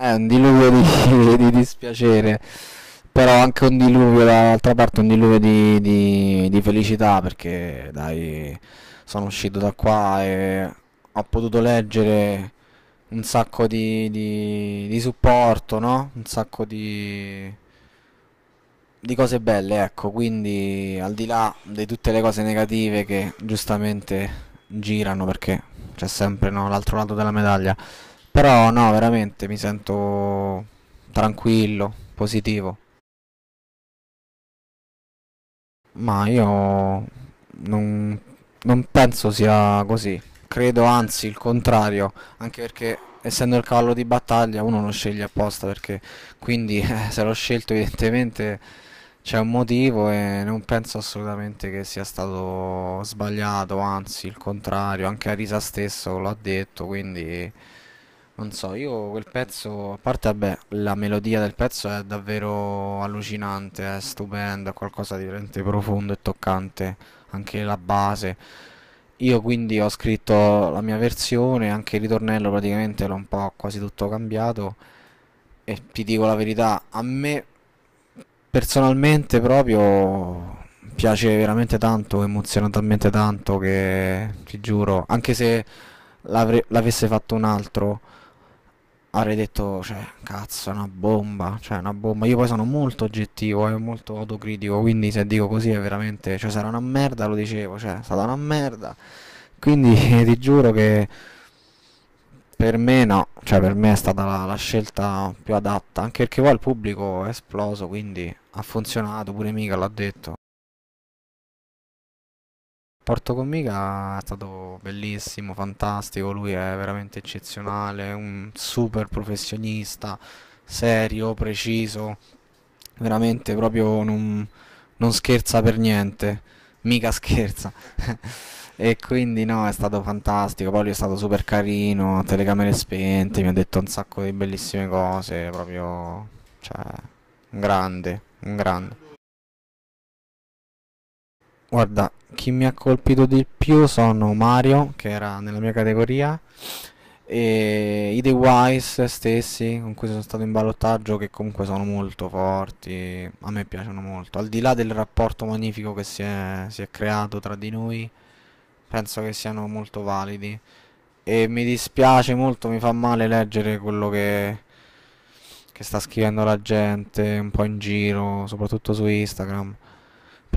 È eh, un diluvio di, di dispiacere, però anche un diluvio, dall'altra parte, un diluvio di, di, di felicità perché dai, sono uscito da qua e ho potuto leggere un sacco di, di, di, supporto, no? Un sacco di, di cose belle, ecco. Quindi al di là di tutte le cose negative che giustamente girano perché c'è sempre no, l'altro lato della medaglia. Però no, veramente mi sento tranquillo, positivo. Ma io non, non penso sia così. Credo anzi il contrario, anche perché essendo il cavallo di battaglia uno lo sceglie apposta perché quindi eh, se l'ho scelto evidentemente c'è un motivo e non penso assolutamente che sia stato sbagliato, anzi il contrario, anche Arisa stesso l'ha detto, quindi non so, io quel pezzo, a parte vabbè, la melodia del pezzo è davvero allucinante, è stupenda, è qualcosa di veramente profondo e toccante, anche la base. Io quindi ho scritto la mia versione, anche il ritornello praticamente l'ho un po' quasi tutto cambiato e ti dico la verità, a me personalmente proprio piace veramente tanto, emoziona talmente tanto che ti giuro, anche se l'avesse fatto un altro avrei detto, cioè, cazzo, è una bomba, cioè, una bomba. Io poi sono molto oggettivo e eh, molto autocritico, quindi se dico così è veramente, cioè, sarà una merda, lo dicevo, cioè, è stata una merda. Quindi ti giuro che per me no, cioè per me è stata la, la, scelta più adatta, anche perché poi il pubblico è esploso, quindi ha funzionato, pure mica l'ha detto rapporto con Mika è stato bellissimo, fantastico, lui è veramente eccezionale, un super professionista, serio, preciso, veramente proprio non, non scherza per niente, mica scherza. E quindi no, è stato fantastico. Poi lui è stato super carino, ha telecamere spente, mi ha detto un sacco di bellissime cose, proprio. Cioè, un grande, un grande. Guarda, chi mi ha colpito di più sono Mario, che era nella mia categoria, e i The Wise stessi, con cui sono stato in ballottaggio, che comunque sono molto forti, a me piacciono molto. Al di là del rapporto magnifico che si è, si è creato tra di noi, penso che siano molto validi. E mi dispiace molto, mi fa male leggere quello che, che sta scrivendo la gente un po' in giro, soprattutto su Instagram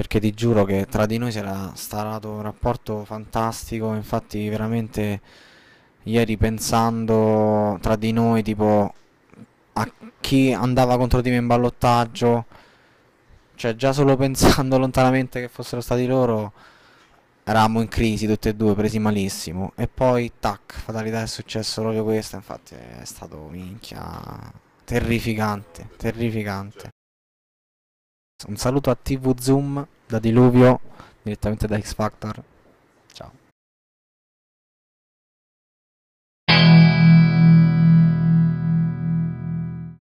perché ti giuro che tra di noi si era starato un rapporto fantastico, infatti veramente ieri pensando tra di noi tipo a chi andava contro di me in ballottaggio, cioè già solo pensando lontanamente che fossero stati loro eravamo in crisi tutti e due, presi malissimo e poi tac, fatalità è successo proprio questa, infatti è stato minchia terrificante, terrificante. Un saluto a TV Zoom da Diluvio direttamente da X Factor. Ciao.